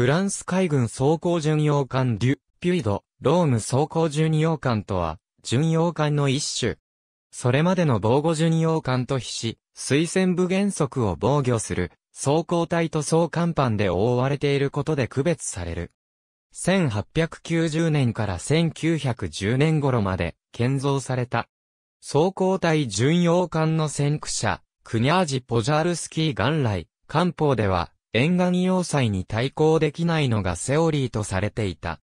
フランス海軍装甲巡洋艦デュ・ピュイド、ローム装甲巡洋艦とは、巡洋艦の一種。それまでの防護巡洋艦と比し、推薦部原則を防御する、装甲隊と装甲板で覆われていることで区別される。1890年から1910年頃まで建造された。装甲隊巡洋艦の先駆者、クニャージ・ポジャールスキー元来、艦砲では、沿岸要塞に対抗できないのがセオリーとされていた。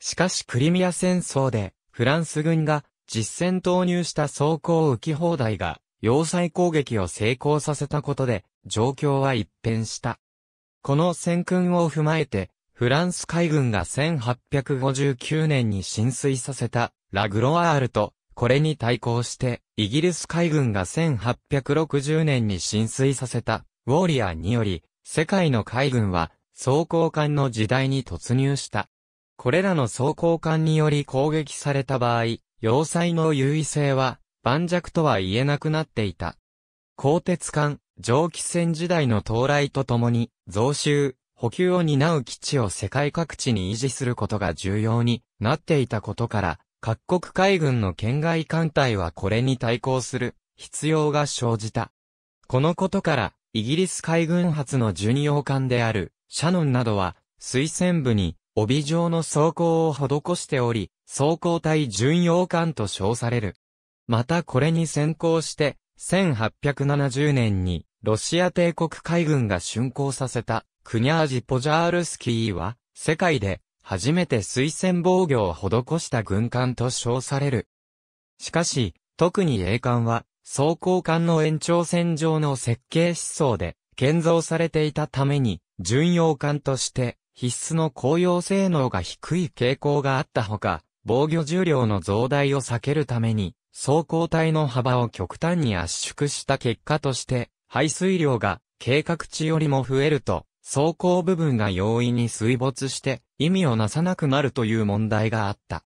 しかしクリミア戦争で、フランス軍が実戦投入した装甲浮き放題が、要塞攻撃を成功させたことで、状況は一変した。この戦訓を踏まえて、フランス海軍が1859年に浸水させたラグロアールと、これに対抗して、イギリス海軍が1860年に浸水させたウォーリアーにより、世界の海軍は装甲艦の時代に突入した。これらの装甲艦により攻撃された場合、要塞の優位性は盤石とは言えなくなっていた。鋼鉄艦、蒸気船時代の到来とともに、増収、補給を担う基地を世界各地に維持することが重要になっていたことから、各国海軍の県外艦隊はこれに対抗する必要が生じた。このことから、イギリス海軍発の巡洋艦である、シャノンなどは、推薦部に、帯状の装甲を施しており、装甲隊巡洋艦と称される。またこれに先行して、1870年に、ロシア帝国海軍が竣工させた、クニャージ・ポジャールスキーは、世界で、初めて推薦防御を施した軍艦と称される。しかし、特に栄艦は、装甲艦の延長線上の設計思想で建造されていたために、巡洋艦として必須の公用性能が低い傾向があったほか、防御重量の増大を避けるために、走行体の幅を極端に圧縮した結果として、排水量が計画値よりも増えると、走行部分が容易に水没して意味をなさなくなるという問題があった。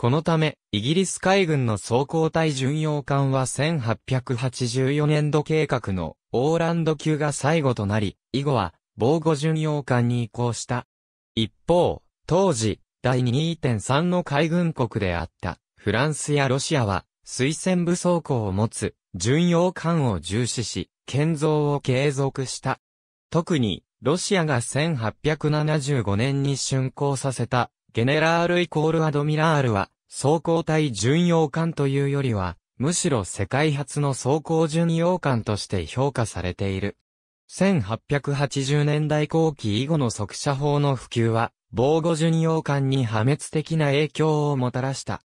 このため、イギリス海軍の装甲隊巡洋艦は1884年度計画のオーランド級が最後となり、以後は防護巡洋艦に移行した。一方、当時、第2.3の海軍国であったフランスやロシアは推薦武装庫を持つ巡洋艦を重視し、建造を継続した。特に、ロシアが1875年に竣工させたゲネラールイコールアドミラールは、装甲隊巡洋艦というよりは、むしろ世界初の装甲巡洋艦として評価されている。1880年代後期以後の速射砲の普及は、防護巡洋艦に破滅的な影響をもたらした。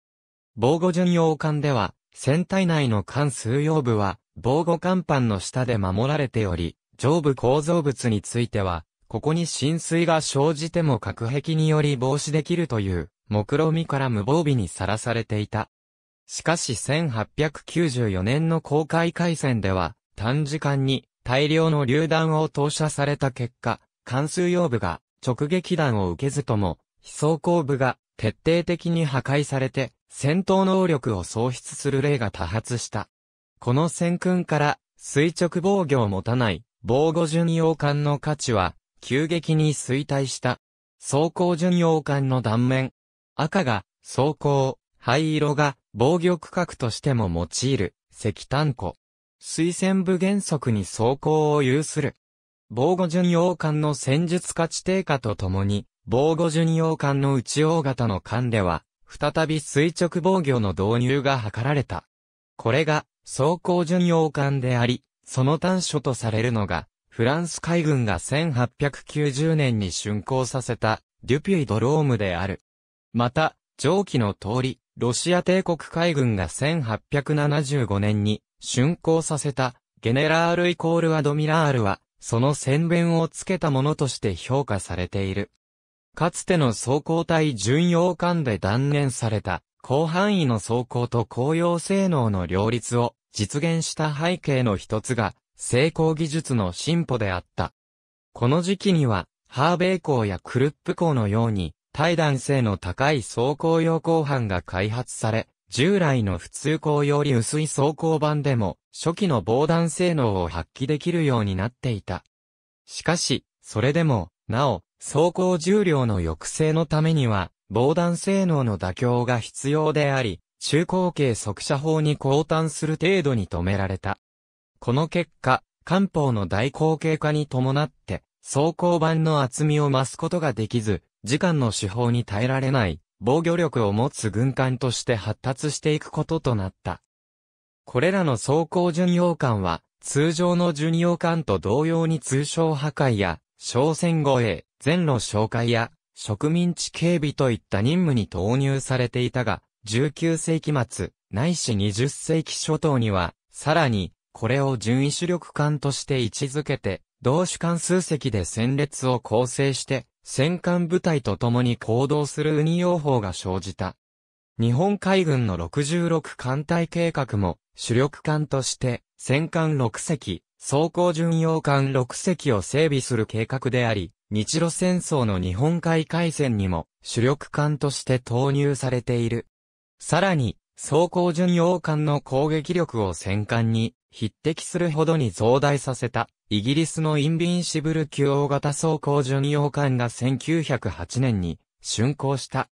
防護巡洋艦では、船体内の艦数用部は、防護甲板の下で守られており、上部構造物については、ここに浸水が生じても隔壁により防止できるという、目論見から無防備にさらされていた。しかし1894年の公開海戦では、短時間に大量の榴弾を投射された結果、関数用部が直撃弾を受けずとも、飛走後部が徹底的に破壊されて、戦闘能力を喪失する例が多発した。この戦訓から垂直防御を持たない防護巡洋艦の価値は急激に衰退した。走行巡洋艦の断面。赤が、走行、灰色が、防御区画としても用いる、石炭庫。水薦部原則に走行を有する。防護巡洋艦の戦術価値低下とともに、防護巡洋艦の内大型の艦では、再び垂直防御の導入が図られた。これが、走行巡洋艦であり、その短所とされるのが、フランス海軍が1890年に竣工させた、デュピュイドロームである。また、上記の通り、ロシア帝国海軍が1875年に竣工させた、ゲネラールイコールアドミラールは、その宣伝をつけたものとして評価されている。かつての装甲隊巡洋艦で断念された、広範囲の装甲と紅用性能の両立を実現した背景の一つが、成功技術の進歩であった。この時期には、ハーベイ港やクルップ港のように、対弾性の高い走行用鋼板が開発され、従来の普通鋼より薄い走行板でも、初期の防弾性能を発揮できるようになっていた。しかし、それでも、なお、走行重量の抑制のためには、防弾性能の妥協が必要であり、中高径速射砲に降誕する程度に止められた。この結果、漢方の大口径化に伴って、装甲板の厚みを増すことができず、時間の手法に耐えられない、防御力を持つ軍艦として発達していくこととなった。これらの走行巡洋艦は、通常の巡洋艦と同様に通商破壊や、商船護衛、全路紹介や、植民地警備といった任務に投入されていたが、19世紀末、ないし20世紀初頭には、さらに、これを順位主力艦として位置づけて、同種艦数隻で戦列を構成して、戦艦部隊と共に行動する運用法が生じた。日本海軍の66艦隊計画も、主力艦として、戦艦6隻、装甲巡洋艦6隻を整備する計画であり、日露戦争の日本海海戦にも主力艦として投入されている。さらに、装甲巡洋艦の攻撃力を戦艦に匹敵するほどに増大させた、イギリスのインビンシブル級大型装甲巡洋艦が1908年に竣工した。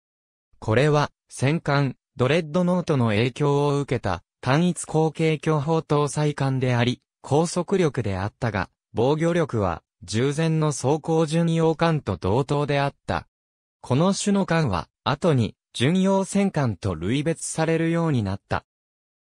これは、戦艦、ドレッドノートの影響を受けた、単一後継巨砲搭載艦であり、高速力であったが、防御力は、従前の装甲巡洋艦と同等であった。この種の艦は、後に、巡洋戦艦と類別されるようになった。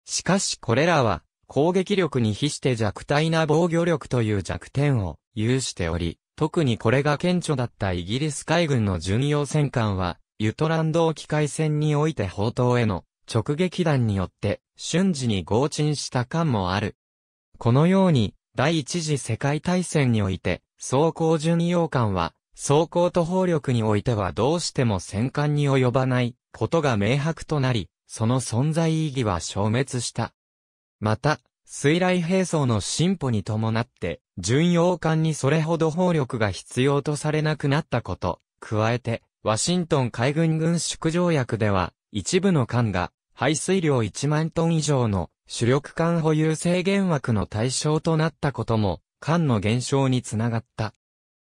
しかしこれらは、攻撃力に比して弱体な防御力という弱点を有しており、特にこれが顕著だったイギリス海軍の巡洋戦艦は、ユトランド機海戦において砲塔への直撃弾によって瞬時に合沈した艦もある。このように、第一次世界大戦において、装甲巡洋艦は、装甲と砲力においてはどうしても戦艦に及ばないことが明白となり、その存在意義は消滅した。また、水雷兵装の進歩に伴って、巡洋艦にそれほど砲力が必要とされなくなったこと。加えて、ワシントン海軍軍縮条約では、一部の艦が、排水量1万トン以上の主力艦保有制限枠の対象となったことも、艦の減少につながった。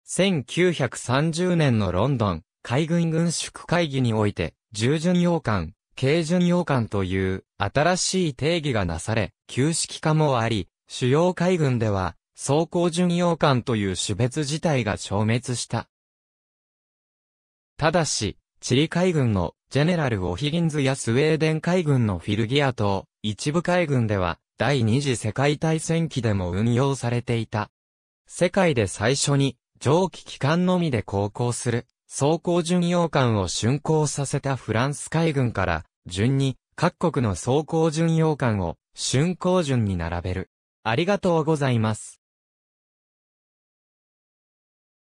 1930年のロンドン海軍軍縮会議において、従巡洋艦、形巡洋艦という新しい定義がなされ、旧式化もあり、主要海軍では、装甲巡洋艦という種別自体が消滅した。ただし、チリ海軍のジェネラル・オヒギンズやスウェーデン海軍のフィルギア島、一部海軍では、第二次世界大戦期でも運用されていた。世界で最初に、蒸気機関のみで航行する、装甲巡洋艦を竣工させたフランス海軍から、順に、各国の走行順要艦を、竣工順に並べる。ありがとうございます。